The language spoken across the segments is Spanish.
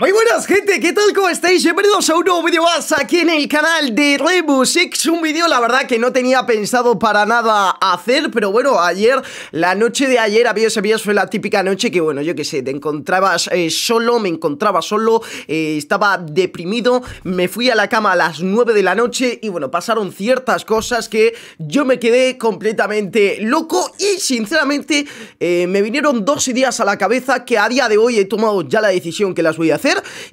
Muy buenas gente, ¿qué tal? ¿Cómo estáis? Bienvenidos a un nuevo vídeo más aquí en el canal de Six Un vídeo la verdad que no tenía pensado para nada hacer Pero bueno, ayer, la noche de ayer, había sabías, fue la típica noche que bueno, yo qué sé Te encontrabas eh, solo, me encontraba solo, eh, estaba deprimido Me fui a la cama a las 9 de la noche y bueno, pasaron ciertas cosas que yo me quedé completamente loco Y sinceramente eh, me vinieron dos ideas a la cabeza que a día de hoy he tomado ya la decisión que las voy a hacer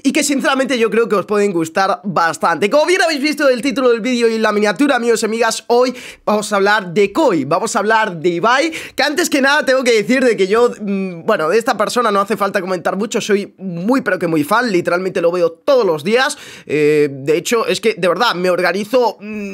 y que sinceramente yo creo que os pueden gustar bastante. Como bien habéis visto del título del vídeo y la miniatura, amigos y amigas, hoy vamos a hablar de Koi, vamos a hablar de Ibai, que antes que nada tengo que decir de que yo, mm, bueno, de esta persona no hace falta comentar mucho, soy muy pero que muy fan, literalmente lo veo todos los días, eh, de hecho es que de verdad me organizo... Mm,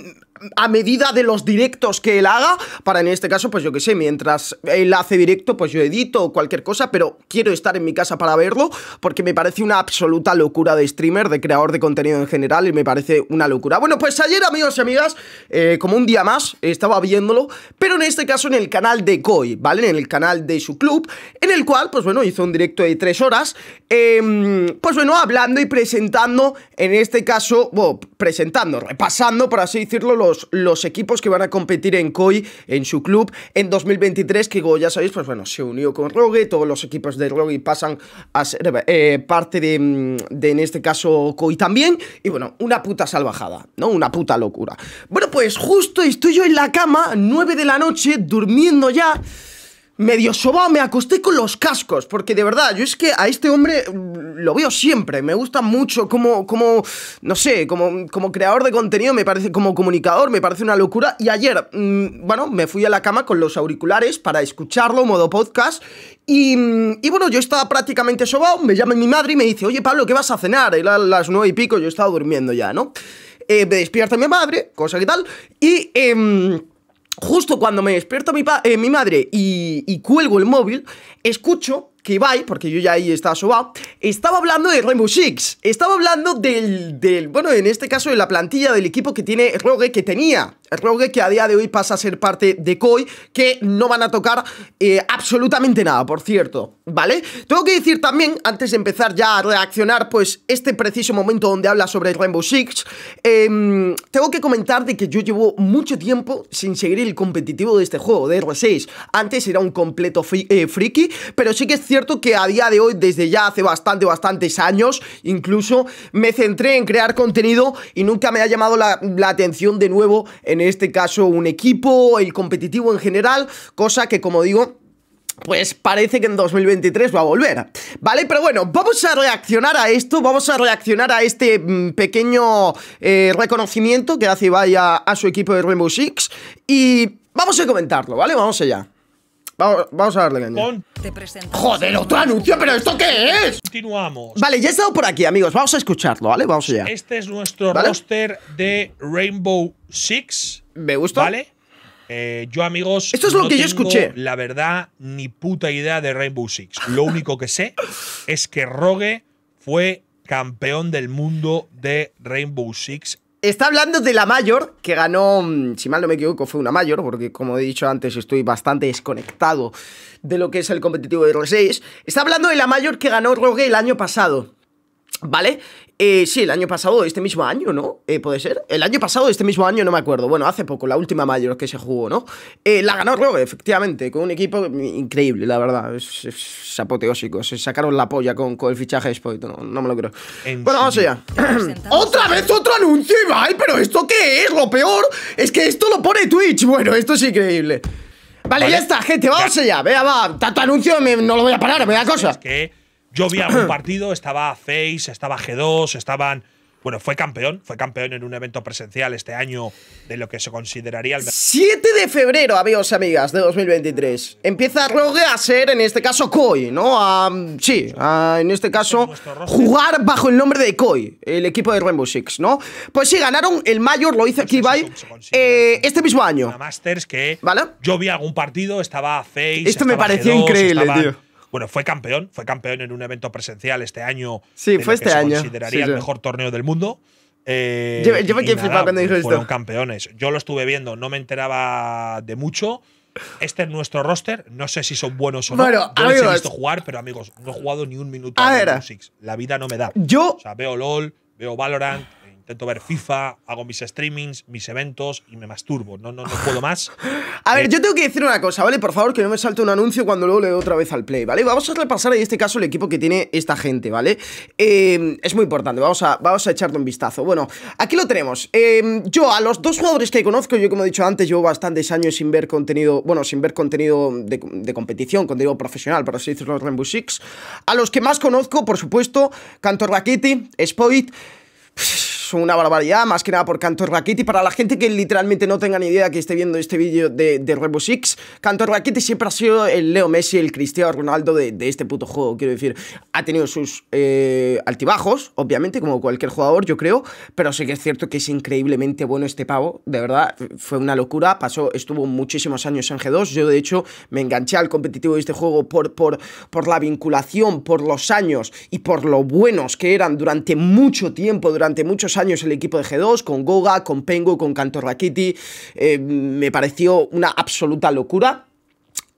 a medida de los directos que él haga, para en este caso, pues yo que sé, mientras él hace directo, pues yo edito cualquier cosa, pero quiero estar en mi casa para verlo, porque me parece una absoluta locura de streamer, de creador de contenido en general, y me parece una locura. Bueno, pues ayer, amigos y amigas, eh, como un día más, estaba viéndolo, pero en este caso en el canal de Koi, ¿vale? En el canal de su club, en el cual, pues bueno, hizo un directo de tres horas, em, pues bueno, hablando y presentando, en este caso, bueno, presentando, repasando, por así decirlo, lo los equipos que van a competir en COI, en su club, en 2023, que como ya sabéis, pues bueno, se unió con Rogue, todos los equipos de Rogue pasan a ser eh, parte mm, de, en este caso, COI también, y bueno, una puta salvajada, ¿no? Una puta locura. Bueno, pues justo estoy yo en la cama, 9 de la noche, durmiendo ya medio soba me acosté con los cascos, porque de verdad, yo es que a este hombre mm, lo veo siempre, me gusta mucho como, como no sé, como, como creador de contenido, me parece, como comunicador, me parece una locura, y ayer, mm, bueno, me fui a la cama con los auriculares para escucharlo, modo podcast, mm, y, bueno, yo estaba prácticamente sobao, me llama mi madre y me dice, oye Pablo, ¿qué vas a cenar? Y a las nueve y pico, yo estaba durmiendo ya, ¿no? Eh, me despierta mi madre, cosa que tal, y... Em, justo cuando me despierto mi, eh, madre y cuelgo el móvil, escucho que Ibai, porque yo ya ahí estaba subado, estaba hablando de Rainbow Six, estaba hablando del, del, bueno, en este caso de la plantilla del equipo que tiene Rogue, que tenía Rogue, que a día de hoy pasa a ser parte de Koi, que no van a tocar eh, absolutamente nada, por cierto, ¿vale? Tengo que decir también, antes de empezar ya a reaccionar, pues, este preciso momento donde habla sobre Rainbow Six, em, tengo que comentar de que yo llevo mucho tiempo sin seguir el competitivo de este juego, de R6. Antes era un completo eh, friki, pero sí que es cierto cierto que a día de hoy, desde ya hace bastante, bastantes años, incluso me centré en crear contenido y nunca me ha llamado la, atención de nuevo, en este caso, un equipo, el competitivo en general, cosa que como digo, pues parece que en 2023 va a volver, ¿vale? Pero bueno, vamos a reaccionar a esto, vamos a reaccionar a este mm, pequeño eh, reconocimiento que hace vaya a su equipo de Rainbow Six y vamos a comentarlo, ¿vale? Vamos allá. Vamos, a darle caña. Joder, otro anuncio, pero ¿esto qué es? Continuamos. Vale, ya he estado por aquí, amigos. Vamos a escucharlo, ¿vale? Vamos allá. Este es nuestro roster de Rainbow Six. Me gusta. ¿Vale? Eh, yo, amigos. Esto es lo que yo escuché. La verdad, ni puta idea de Rainbow Six. Lo único que sé es que Rogue fue campeón del mundo de Rainbow Six Está hablando de la mayor, que ganó, mm, si mal no me equivoco, fue una mayor, porque como he dicho antes, estoy bastante desconectado de lo que es el competitivo de R6. Está hablando de la mayor que ganó Rogue el año pasado. ¿Vale? Eh, sí, el año pasado, este mismo año, ¿no? Eh, ¿Puede ser? El año pasado, este mismo año, no me acuerdo. Bueno, hace poco, la última mayor que se jugó, ¿no? Eh, la ganó Rogue, efectivamente, con un equipo increíble, la verdad. Es, Se sacaron la polla con, el fichaje de este, No, me lo creo. bueno, vamos allá. ¡Otra vez otro anuncio, Ibai! ¿Pero esto qué es? Lo peor es que esto lo pone Twitch. Bueno, esto es increíble. Vale, ya está, gente. Vamos allá. Vea, va. Tanto anuncio no lo voy a parar, me da cosa. Es que... Yo vi algún partido, estaba Face, estaba G2, estaban. Bueno, fue campeón, fue campeón en un evento presencial este año de lo que se consideraría el 7 de febrero, amigos y amigas, de 2023. Empieza Rogue a ser, en este caso, Koi, ¿no? sí, en este caso, este jugar bajo el nombre de Koi, el equipo de Rainbow Six, ¿no? Pues sí, ganaron el mayor, lo hizo pues Kibai, eh, este mismo año. Masters que ¿Vale? yo vi algún partido, estaba Face. Esto me pareció increíble, tío bueno, fue campeón, fue campeón en un evento presencial este año. Sí, fue este año. Consideraría el mejor torneo del mundo. yo, me quedé flipado cuando dijo esto. Fueron campeones. Yo lo estuve viendo, no me enteraba de mucho. Este es nuestro roster. No sé si son buenos o no. Bueno, yo he visto jugar, pero amigos, no he jugado ni un minuto a, La vida no me da. Yo. O sea, veo LOL, veo Valorant, intento ver FIFA, hago mis streamings, mis eventos y me masturbo. No, no, no puedo más. a ver, eh, yo tengo que decir una cosa, ¿vale? Por favor, que no me salte un anuncio cuando luego le doy otra vez al play, ¿vale? Vamos a repasar en este caso el equipo que tiene esta gente, ¿vale? Em, es muy importante, vamos a, vamos a echarle un vistazo. Bueno, aquí lo tenemos. Em, yo, a los dos jugadores que conozco, yo como he dicho antes, llevo bastantes años sin ver contenido, bueno, sin ver contenido de, de competición, contenido profesional, por así decirlo, Rainbow Six. A los que más conozco, por supuesto, Cantor Spoid, Spoit una barbaridad, más que nada por Cantor y Para la gente que literalmente no tenga ni idea que esté viendo este vídeo de, de Rainbow Six, Cantor Rakiti siempre ha sido el Leo Messi, el Cristiano Ronaldo de, este puto juego, quiero decir. Ha tenido sus eh, altibajos, obviamente, como cualquier jugador, yo creo, pero sí que es cierto que es increíblemente bueno este pavo, de verdad, fue una locura, pasó, estuvo muchísimos años en G2, yo de hecho me enganché al competitivo de este juego por, por, por la vinculación, por los años y por lo buenos que eran durante mucho tiempo, durante muchos años, años el equipo de G2, con Goga, con Pengo con Cantor Rakiti. Eh, me pareció una absoluta locura.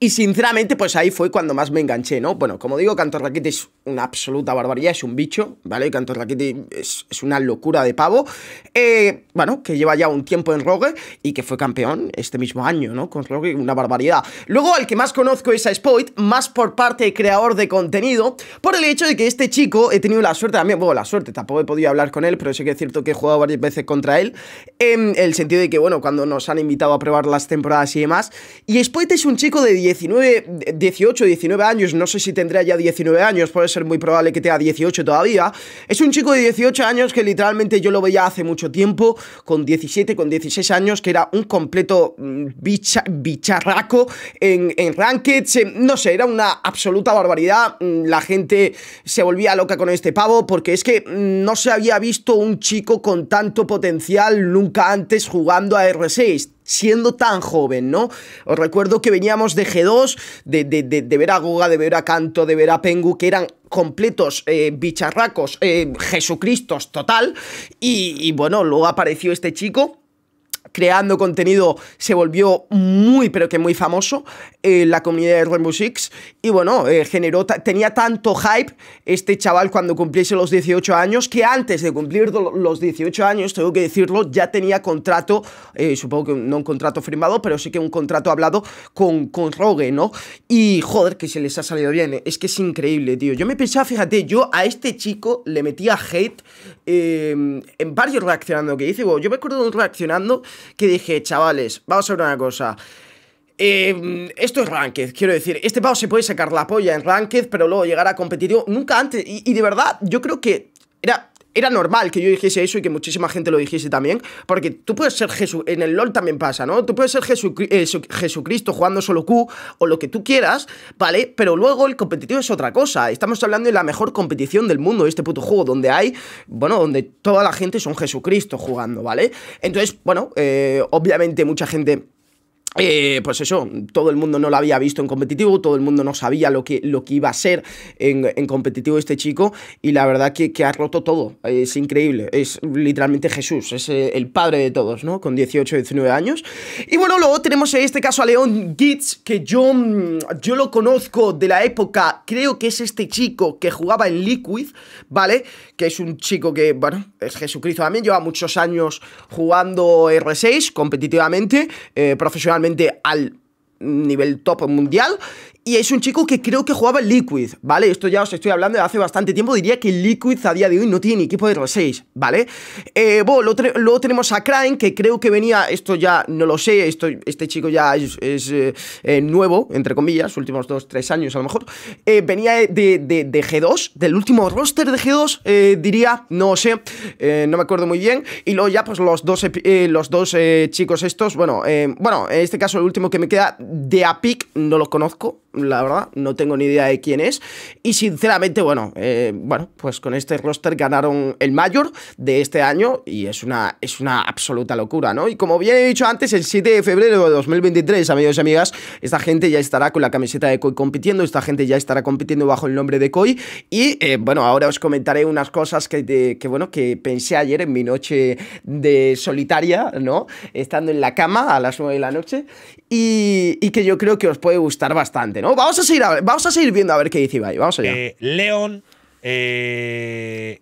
Y sinceramente, pues ahí fue cuando más me enganché, ¿no? Bueno, como digo, Cantor Raquete es una absoluta barbaridad, es un bicho, ¿vale? Cantor Raquete es, una locura de pavo. Eh, bueno, que lleva ya un tiempo en Rogue y que fue campeón este mismo año, ¿no? Con Rogue, una barbaridad. Luego, el que más conozco es a Spoit, más por parte de creador de contenido, por el hecho de que este chico he tenido la suerte también, bueno, la suerte, tampoco he podido hablar con él, pero sí que es cierto que he jugado varias veces contra él, en el sentido de que, bueno, cuando nos han invitado a probar las temporadas y demás, y Spoit es un chico de 10 19, 18, 19 años, no sé si tendrá ya 19 años, puede ser muy probable que tenga 18 todavía, es un chico de 18 años que literalmente yo lo veía hace mucho tiempo, con 17, con 16 años, que era un completo mm, bicharraco en, en eh, no sé, era una absoluta barbaridad, mm, la gente se volvía loca con este pavo, porque es que mm, no se había visto un chico con tanto potencial nunca antes jugando a R6, siendo tan joven, ¿no? Os recuerdo que veníamos de G2, de, de, de, de ver a Goga, de ver a Canto, de ver a Pengu, que eran completos eh, bicharracos, eh, Jesucristos total, y bueno, luego apareció este chico creando contenido se volvió muy pero que muy famoso en eh, la comunidad de Rainbow Six y bueno eh, generó tenía tanto hype este chaval cuando cumpliese los 18 años que antes de cumplir los 18 años tengo que decirlo ya tenía contrato eh, supongo que no un contrato firmado pero sí que un contrato hablado con con Rogue no y joder que se les ha salido bien es que es increíble tío yo me pensaba fíjate yo a este chico le metía hate en varios reaccionando que hice yo me acuerdo de reaccionando que dije, chavales, vamos a ver una cosa. Em, esto es Ranked, quiero decir, este pavo se puede sacar la polla en Ranked, pero luego llegar a competir nunca antes. y de verdad, yo creo que era era normal que yo dijese eso y que muchísima gente lo dijese también, porque tú puedes ser Jesús, en el LOL también pasa, ¿no? Tú puedes ser eh, Jesucristo jugando solo Q o lo que tú quieras, ¿vale? Pero luego el competitivo es otra cosa, estamos hablando de la mejor competición del mundo, de este puto juego, donde hay, bueno, donde toda la gente son Jesucristo jugando, ¿vale? Entonces, bueno, eh, obviamente mucha gente eh, pues eso, todo el mundo no lo había visto en competitivo, todo el mundo no sabía lo que, lo que iba a ser en, competitivo este chico y la verdad que, que, ha roto todo, es increíble, es literalmente Jesús, es eh, el padre de todos, ¿no? Con 18, 19 años. Y bueno, luego tenemos en este caso a León Gitz, que yo, mm, yo lo conozco de la época, creo que es este chico que jugaba en Liquid, ¿vale? Que es un chico que, bueno, es Jesucristo también, lleva muchos años jugando R6 competitivamente, eh, profesionalmente al nivel top mundial y es un chico que creo que jugaba en Liquid, ¿vale? Esto ya os estoy hablando de hace bastante tiempo. Diría que Liquid a día de hoy no tiene equipo de r 6, ¿vale? Eh, luego, tenemos a Crane, que creo que venía. Esto ya no lo sé. este chico ya es, eh, eh, nuevo, entre comillas, últimos 2-3 años a lo mejor. venía de, G2, del último roster de G2, diría, no sé, no me acuerdo muy bien. Y luego ya, pues los dos, los dos chicos estos, bueno, bueno, en este caso el último que me queda, de Apic, no lo conozco la verdad, no tengo ni idea de quién es. Y sinceramente, bueno, eh, bueno, pues con este roster ganaron el mayor de este año y es una, es una absoluta locura, ¿no? Y como bien he dicho antes, el 7 de febrero de 2023, amigos y amigas, esta gente ya estará con la camiseta de COI compitiendo, esta gente ya estará compitiendo bajo el nombre de COI. Y eh, bueno, ahora os comentaré unas cosas que, que, bueno, que pensé ayer en mi noche de solitaria, ¿no? Estando en la cama a las 9 de la noche. Y, que yo creo que os puede gustar bastante, ¿no? Vamos a seguir, vamos a seguir viendo a ver qué dice Ibai. Vamos allá. Eh, León, eh,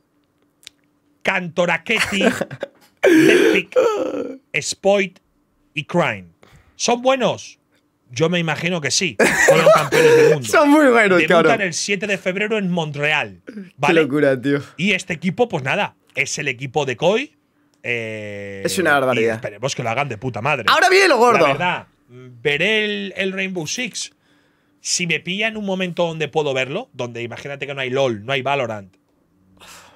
Cantorachetti, Spoit y Crime. ¿Son buenos? Yo me imagino que sí. Son los campeones del mundo. Son muy buenos, Debutan el 7 de febrero en Montreal. ¿vale? Qué locura, tío. Y este equipo, pues nada, es el equipo de Koi. Eh, es una barbaridad. esperemos que lo hagan de puta madre. Ahora viene lo gordo. verdad, veré el, Rainbow Six. Si me pilla en un momento donde puedo verlo, donde imagínate que no hay LOL, no hay Valorant,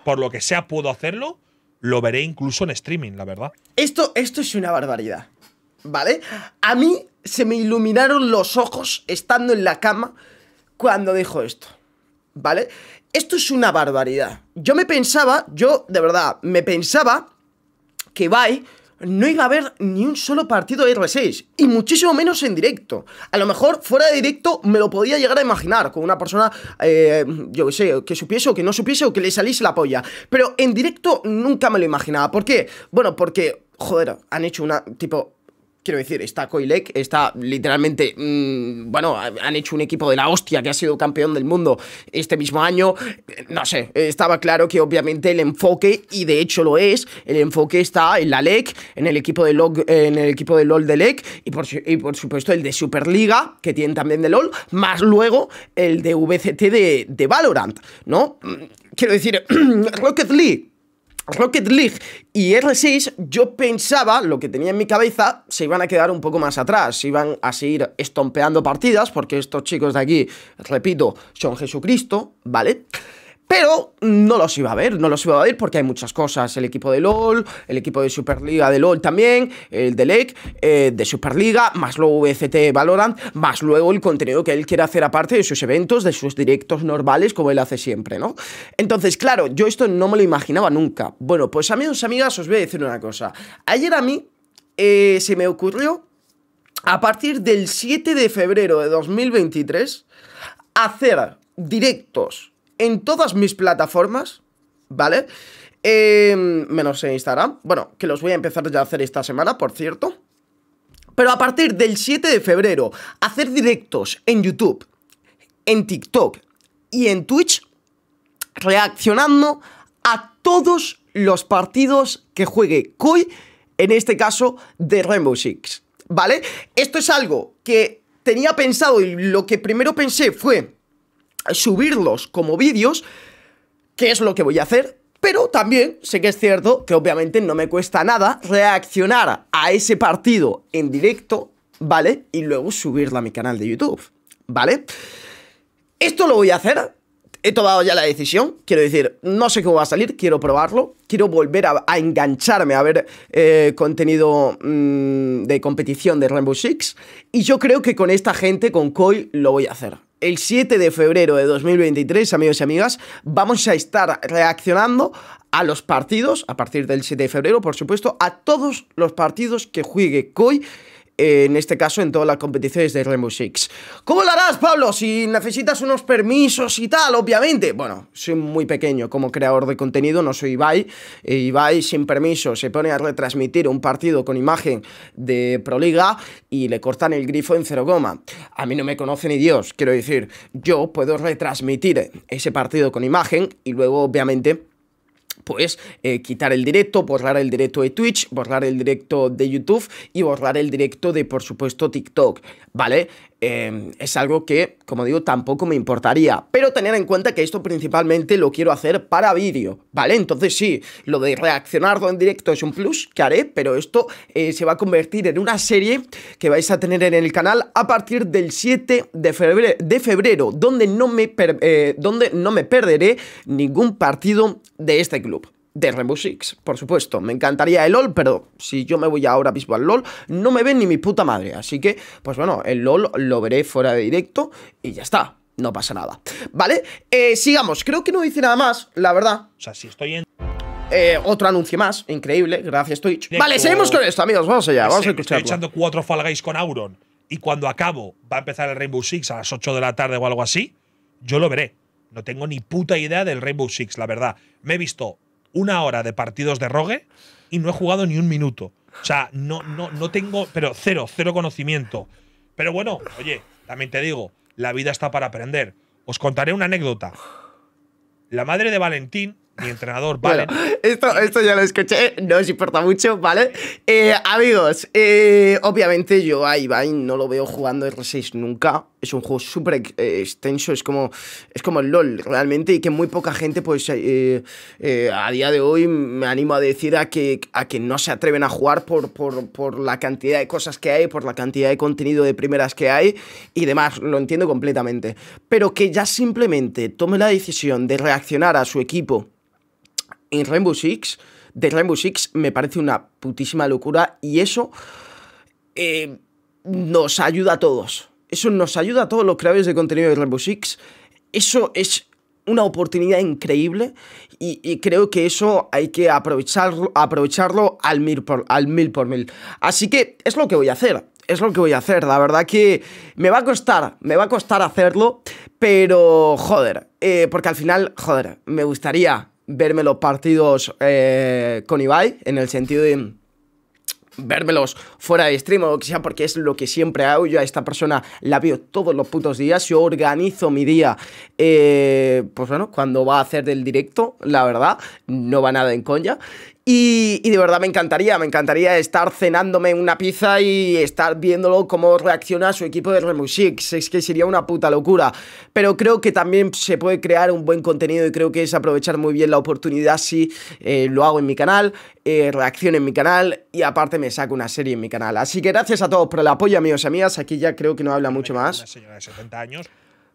por lo que sea puedo hacerlo, lo veré incluso en streaming, la verdad. Esto, esto es una barbaridad, ¿vale? A mí se me iluminaron los ojos estando en la cama cuando dijo esto, ¿vale? Esto es una barbaridad. Yo me pensaba, yo de verdad, me pensaba que Bye no iba a haber ni un solo partido de R6, y muchísimo menos en directo. A lo mejor fuera de directo me lo podía llegar a imaginar, con una persona, eh, yo qué sé, que supiese o que no supiese o que le saliese la polla. Pero en directo nunca me lo imaginaba. ¿Por qué? Bueno, porque, joder, han hecho una, tipo, Quiero decir, está Coilec, está literalmente, mm, bueno, han hecho un equipo de la hostia que ha sido campeón del mundo este mismo año. Eh, no sé, estaba claro que obviamente el enfoque, y de hecho lo es, el enfoque está en la LEC, en el equipo de, LOL, en el equipo de LOL de LEC, y por, por supuesto el de Superliga, que tienen también de LOL, más luego el de VCT de, de Valorant, ¿no? Mm, quiero decir, Rocket League Rocket League y R6, yo pensaba, lo que tenía en mi cabeza, se iban a quedar un poco más atrás, se iban a seguir estompeando partidas, porque estos chicos de aquí, repito, son Jesucristo, ¿vale? Pero no los iba a ver, no los iba a ver porque hay muchas cosas. El equipo de LOL, el equipo de Superliga de LOL también, el de LEC, eh, de Superliga, más luego VCT Valorant, más luego el contenido que él quiere hacer aparte de sus eventos, de sus directos normales, como él hace siempre, ¿no? Entonces, claro, yo esto no me lo imaginaba nunca. Bueno, pues amigos, amigas, os voy a decir una cosa. Ayer a mí eh, se me ocurrió, a partir del 7 de febrero de 2023, hacer directos en todas mis plataformas, ¿vale? Em, menos en Instagram, bueno, que los voy a empezar ya a hacer esta semana, por cierto. Pero a partir del 7 de febrero, hacer directos en YouTube, en TikTok y en Twitch, reaccionando a todos los partidos que juegue Koi, en este caso de Rainbow Six, ¿vale? Esto es algo que tenía pensado y lo que primero pensé fue subirlos como vídeos, que es lo que voy a hacer. Pero también sé que es cierto que obviamente no me cuesta nada reaccionar a ese partido en directo, ¿vale? Y luego subirlo a mi canal de YouTube, ¿vale? Esto lo voy a hacer he tomado ya la decisión, quiero decir, no sé cómo va a salir, quiero probarlo, quiero volver a, engancharme a ver eh, contenido mm, de competición de Rainbow Six y yo creo que con esta gente, con Koi, lo voy a hacer el 7 de febrero de 2023, amigos y amigas, vamos a estar reaccionando a los partidos, a partir del 7 de febrero, por supuesto, a todos los partidos que juegue COI en este caso en todas las competiciones de Rainbow Six. ¿Cómo lo harás, Pablo? Si necesitas unos permisos y tal, obviamente. Bueno, soy muy pequeño como creador de contenido, no soy Ibai. Ibai sin permiso se pone a retransmitir un partido con imagen de Proliga y le cortan el grifo en cero goma. A mí no me conoce ni Dios, quiero decir, yo puedo retransmitir ese partido con imagen y luego obviamente pues eh, quitar el directo, borrar el directo de Twitch, borrar el directo de YouTube y borrar el directo de, por supuesto, TikTok, ¿vale? Em, es algo que, como digo, tampoco me importaría. Pero tener en cuenta que esto principalmente lo quiero hacer para vídeo, ¿vale? Entonces sí, lo de reaccionarlo en directo es un plus que haré, pero esto eh, se va a convertir en una serie que vais a tener en el canal a partir del 7 de febrero, de febrero donde, no me eh, donde no me perderé ningún partido de este club de Rainbow Six, por supuesto. Me encantaría el LOL, pero si yo me voy ahora mismo al LOL, no me ven ni mi puta madre. Así que, pues bueno, el LOL lo veré fuera de directo y ya está. No pasa nada. ¿Vale? Eh, sigamos. Creo que no hice nada más, la verdad. O sea, si estoy en... Eh, otro anuncio más, increíble, gracias Twitch. Vale, seguimos con esto, amigos, vamos allá, vamos a escuchar. Estoy echando cuatro Fall con Auron y cuando acabo va a empezar el Rainbow Six a las 8 de la tarde o algo así, yo lo veré. No tengo ni puta idea del Rainbow Six, la verdad. Me he visto una hora de partidos de rogue y no he jugado ni un minuto. O sea, no, no, no tengo, pero cero, cero conocimiento. Pero bueno, oye, también te digo, la vida está para aprender. Os contaré una anécdota. La madre de Valentín mi entrenador, vale. esto, esto ya lo escuché, no os importa mucho, ¿vale? Eh, amigos, eh, obviamente yo a Ibai no lo veo jugando R6 nunca es un juego súper eh, extenso, es como, es como el LOL realmente y que muy poca gente pues eh, eh, a día de hoy me animo a decir a que, a que no se atreven a jugar por, la cantidad de cosas que hay, por la cantidad de contenido de primeras que hay y demás, lo entiendo completamente. Pero que ya simplemente tome la decisión de reaccionar a su equipo en Rainbow Six, de Rainbow Six me parece una putísima locura y eso... nos ayuda a todos eso nos ayuda a todos los creadores de contenido de Rainbow 6 Eso es una oportunidad increíble y, creo que eso hay que aprovecharlo, aprovecharlo al, mil por, al mil por mil. Así que es lo que voy a hacer, es lo que voy a hacer. La verdad que me va a costar, me va a costar hacerlo, pero joder, eh, porque al final, joder, me gustaría verme los partidos eh, con Ibai en el sentido de vérmelos fuera de stream o que sea porque es lo que siempre hago. Yo a esta persona la veo todos los putos días. Yo organizo mi día, eh, pues bueno, cuando va a hacer del directo, la verdad, no va nada en coña. Y, de verdad me encantaría, me encantaría estar cenándome una pizza y estar viéndolo cómo reacciona su equipo de Remusix, Es que sería una puta locura. Pero creo que también se puede crear un buen contenido y creo que es aprovechar muy bien la oportunidad si eh, lo hago en mi canal, eh, reacciono en mi canal y aparte me saco una serie en mi canal. Así que gracias a todos por el apoyo, amigos y amigas. Aquí ya creo que no habla mucho más. Una señora de 70 años,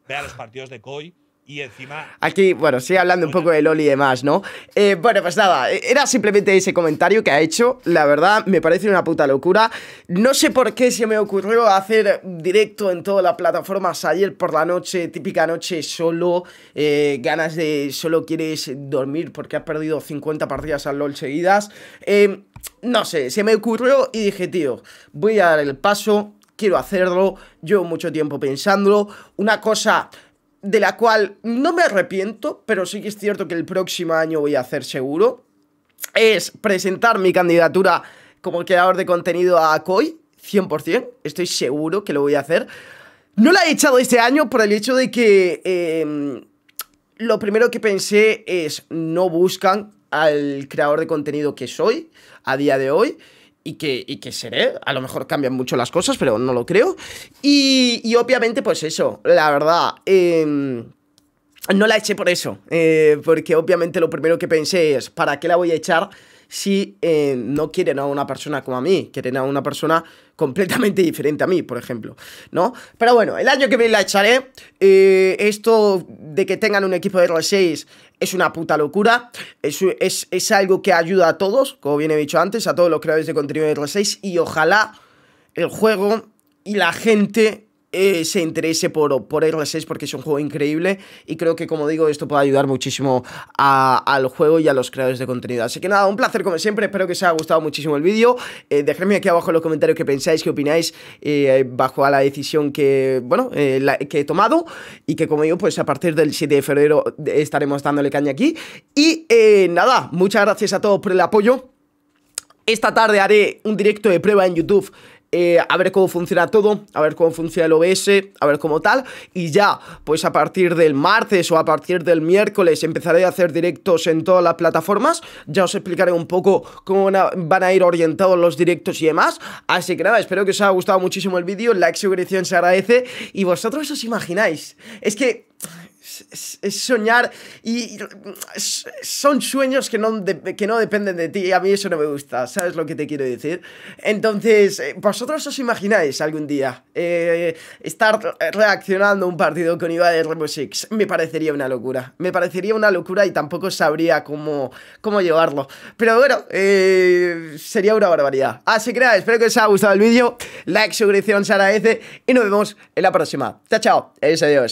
vea los partidos de COI y encima. Aquí, bueno, sí, hablando un poco de LOL y demás, ¿no? Eh, bueno, pues nada, era simplemente ese comentario que ha hecho. La verdad, me parece una puta locura. No sé por qué se me ocurrió hacer directo en todas las plataformas ayer por la noche, típica noche solo, eh, ganas de solo quieres dormir porque has perdido 50 partidas al LOL seguidas. Eh, no sé, se me ocurrió y dije, tío, voy a dar el paso, quiero hacerlo, llevo mucho tiempo pensándolo. Una cosa de la cual no me arrepiento, pero sí que es cierto que el próximo año voy a hacer seguro, es presentar mi candidatura como creador de contenido a COI, 100%, estoy seguro que lo voy a hacer. No la he echado este año por el hecho de que em, lo primero que pensé es no buscan al creador de contenido que soy a día de hoy y que, y que seré. A lo mejor cambian mucho las cosas, pero no lo creo. Y, y obviamente, pues eso, la verdad. Em, no la eché por eso, eh, porque obviamente lo primero que pensé es, ¿para qué la voy a echar? si eh, no quieren a una persona como a mí, quieren a una persona completamente diferente a mí, por ejemplo, ¿no? Pero bueno, el año que viene la echaré. Eh, esto de que tengan un equipo de R6 es una puta locura. Es, es, es, algo que ayuda a todos, como bien he dicho antes, a todos los creadores de contenido de R6. Y ojalá el juego y la gente eh, se interese por, por R6 porque es un juego increíble y creo que como digo esto puede ayudar muchísimo al juego y a los creadores de contenido así que nada un placer como siempre espero que os haya gustado muchísimo el vídeo eh, dejadme aquí abajo en los comentarios qué pensáis qué opináis eh, bajo a la decisión que bueno que he tomado y que como digo pues a partir del 7 de febrero estaremos dándole caña aquí y nada muchas gracias a todos por el apoyo esta tarde haré un directo de prueba en YouTube eh, a ver cómo funciona todo, a ver cómo funciona el OBS, a ver cómo tal. Y ya, pues a partir del martes o a partir del miércoles empezaré a hacer directos en todas las plataformas. Ya os explicaré un poco cómo van a ir orientados los directos y demás. Así que nada, espero que os haya gustado muchísimo el vídeo. Like, suscripción se agradece. Y vosotros os imagináis. Es que es, soñar y son sueños que no, que no dependen de ti. Y a mí eso no me gusta, ¿sabes lo que te quiero decir? Entonces, eh, ¿vosotros os imagináis algún día eh, estar reaccionando un partido con IVA de Rainbow Me parecería una locura. Me parecería una locura y tampoco sabría cómo, cómo llevarlo. Pero bueno, eh, sería una barbaridad. Así que nada, espero que os haya gustado el vídeo. Like, suscripción, se agradece. Y nos vemos en la próxima. Chao, chao. adiós.